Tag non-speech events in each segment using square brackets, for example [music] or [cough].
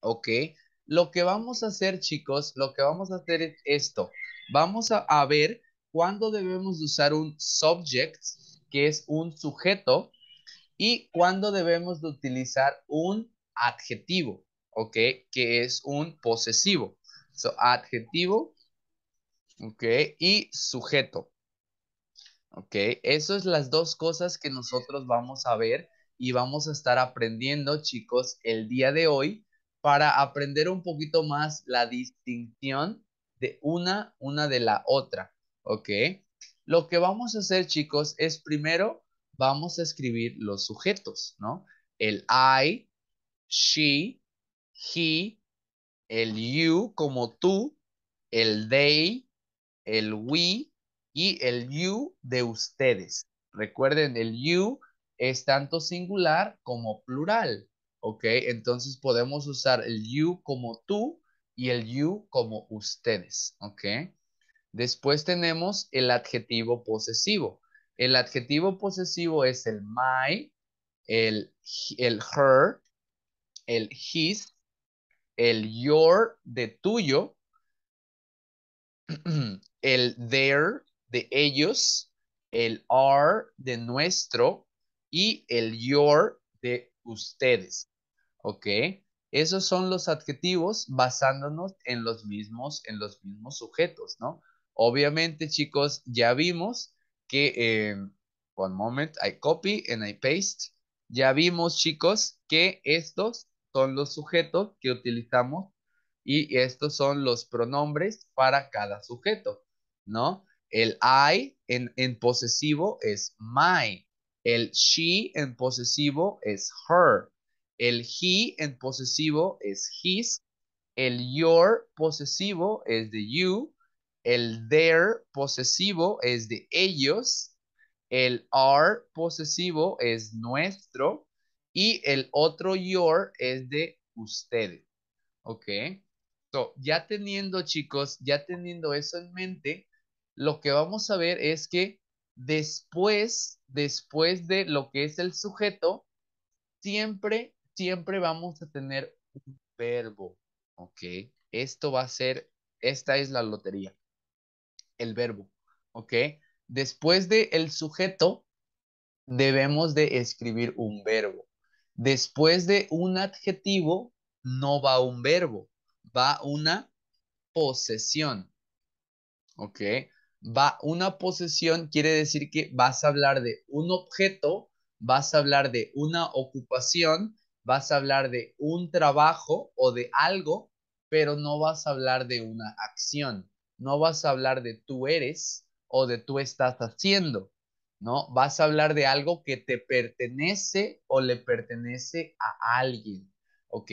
¿ok? Lo que vamos a hacer, chicos, lo que vamos a hacer es esto. Vamos a, ver cuándo debemos usar un subject, que es un sujeto, y cuándo debemos de utilizar un adjetivo, ¿ok? Que es un posesivo. So, adjetivo, ¿ok? Y sujeto, ¿ok? eso es las dos cosas que nosotros vamos a ver y vamos a estar aprendiendo, chicos, el día de hoy para aprender un poquito más la distinción de una, una de la otra, ¿ok? Lo que vamos a hacer, chicos, es primero vamos a escribir los sujetos, ¿no? El I, she, he, el you como tú, el they, el we y el you de ustedes. Recuerden, el you es tanto singular como plural, ¿ok? Entonces podemos usar el you como tú y el you como ustedes, ¿ok? Después tenemos el adjetivo posesivo. El adjetivo posesivo es el my, el, el her, el his, el your de tuyo, [clears throat] el their de ellos, el are de nuestro y el your de ustedes. ¿ok? Esos son los adjetivos basándonos en los mismos, en los mismos sujetos, ¿no? Obviamente, chicos, ya vimos que, eh, one moment, I copy and I paste. Ya vimos, chicos, que estos son los sujetos que utilizamos y estos son los pronombres para cada sujeto, ¿no? El I en, en posesivo es my. El she en posesivo es her. El he en posesivo es his. El your posesivo es de you. El their posesivo es de ellos. El our posesivo es nuestro. Y el otro your es de ustedes. ¿Ok? So, ya teniendo, chicos, ya teniendo eso en mente, lo que vamos a ver es que después, después de lo que es el sujeto, siempre siempre vamos a tener un verbo, ¿ok? Esto va a ser, esta es la lotería, el verbo, ¿ok? Después del el sujeto, debemos de escribir un verbo. Después de un adjetivo, no va un verbo, va una posesión, ¿ok? Va una posesión quiere decir que vas a hablar de un objeto, vas a hablar de una ocupación vas a hablar de un trabajo o de algo, pero no vas a hablar de una acción, no vas a hablar de tú eres o de tú estás haciendo, ¿no? Vas a hablar de algo que te pertenece o le pertenece a alguien, ¿ok?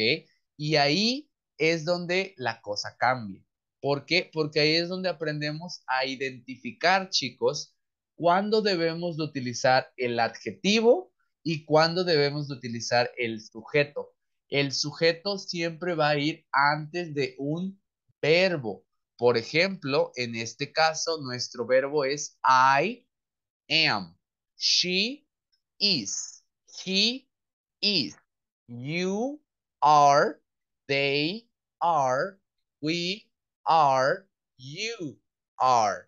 Y ahí es donde la cosa cambia. ¿Por qué? Porque ahí es donde aprendemos a identificar, chicos, cuándo debemos de utilizar el adjetivo y cuándo debemos de utilizar el sujeto. El sujeto siempre va a ir antes de un verbo. Por ejemplo, en este caso, nuestro verbo es I am, she is, he is, you are, they are, we are, you are.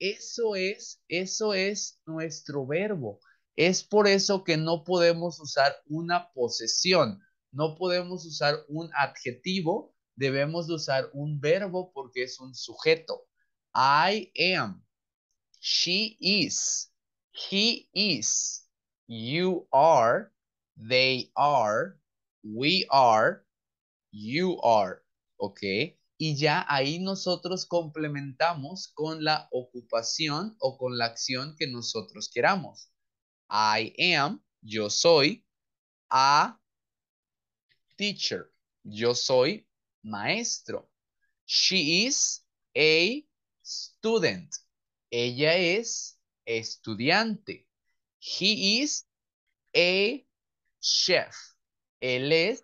Eso es, eso es nuestro verbo. Es por eso que no podemos usar una posesión, no podemos usar un adjetivo, debemos usar un verbo porque es un sujeto. I am, she is, he is, you are, they are, we are, you are, ¿ok? Y ya ahí nosotros complementamos con la ocupación o con la acción que nosotros queramos. I am, yo soy, a teacher, yo soy maestro. She is a student, ella es estudiante. He is a chef, él es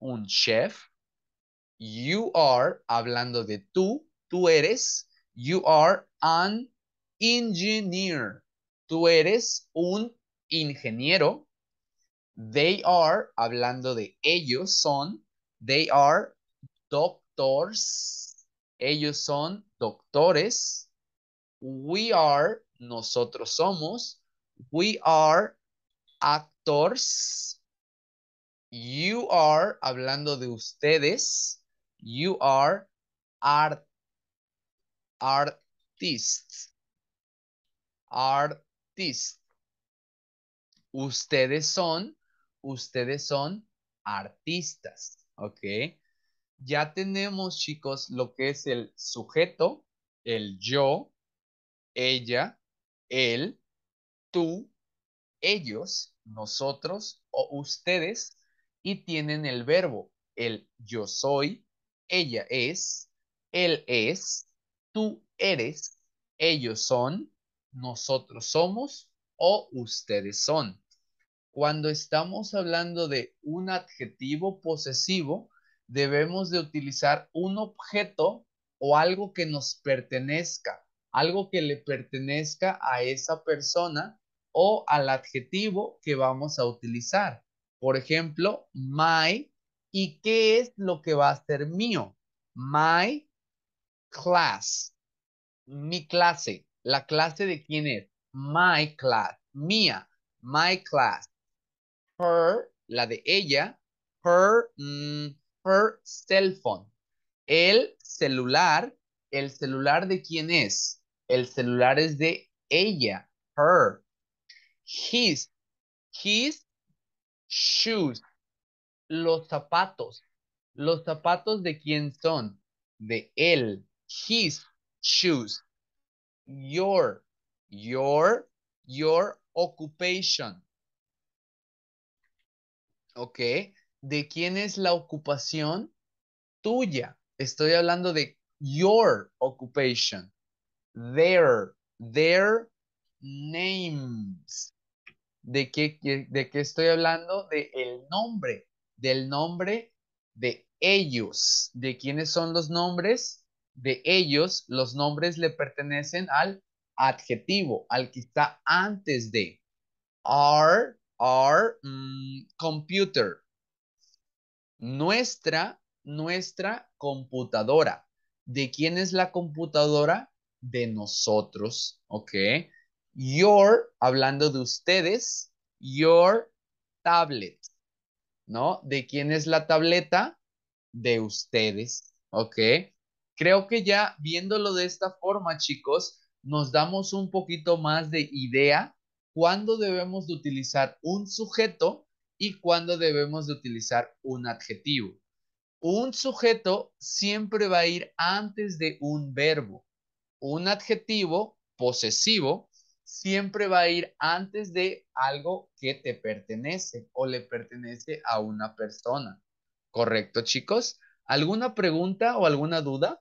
un chef. You are, hablando de tú, tú eres, you are an engineer. Tú eres un ingeniero. They are, hablando de ellos, son. They are doctors. Ellos son doctores. We are, nosotros somos. We are actors. You are, hablando de ustedes. You are art, artists. Ustedes son, ustedes son artistas, ¿ok? Ya tenemos, chicos, lo que es el sujeto, el yo, ella, él, tú, ellos, nosotros o ustedes y tienen el verbo, el yo soy, ella es, él es, tú eres, ellos son, nosotros somos o ustedes son. Cuando estamos hablando de un adjetivo posesivo, debemos de utilizar un objeto o algo que nos pertenezca, algo que le pertenezca a esa persona o al adjetivo que vamos a utilizar. Por ejemplo, my y qué es lo que va a ser mío. My class, mi clase. ¿La clase de quién es? My class. Mía. My class. Her, la de ella. Her, mm, her cell phone. El celular. ¿El celular de quién es? El celular es de ella. Her. His. His shoes. Los zapatos. ¿Los zapatos de quién son? De él. His shoes your, your, your occupation. ¿Ok? ¿De quién es la ocupación? Tuya. Estoy hablando de your occupation. Their, their names. ¿De qué, de qué estoy hablando? De el nombre, del nombre de ellos. ¿De quiénes son los nombres? de ellos, los nombres le pertenecen al adjetivo, al que está antes de. Our, our mm, computer. Nuestra, nuestra computadora. ¿De quién es la computadora? De nosotros, ¿ok? Your, hablando de ustedes, your tablet, ¿no? ¿De quién es la tableta? De ustedes, ¿ok? Creo que ya viéndolo de esta forma, chicos, nos damos un poquito más de idea cuándo debemos de utilizar un sujeto y cuándo debemos de utilizar un adjetivo. Un sujeto siempre va a ir antes de un verbo. Un adjetivo posesivo siempre va a ir antes de algo que te pertenece o le pertenece a una persona. ¿Correcto, chicos? ¿Alguna pregunta o alguna duda?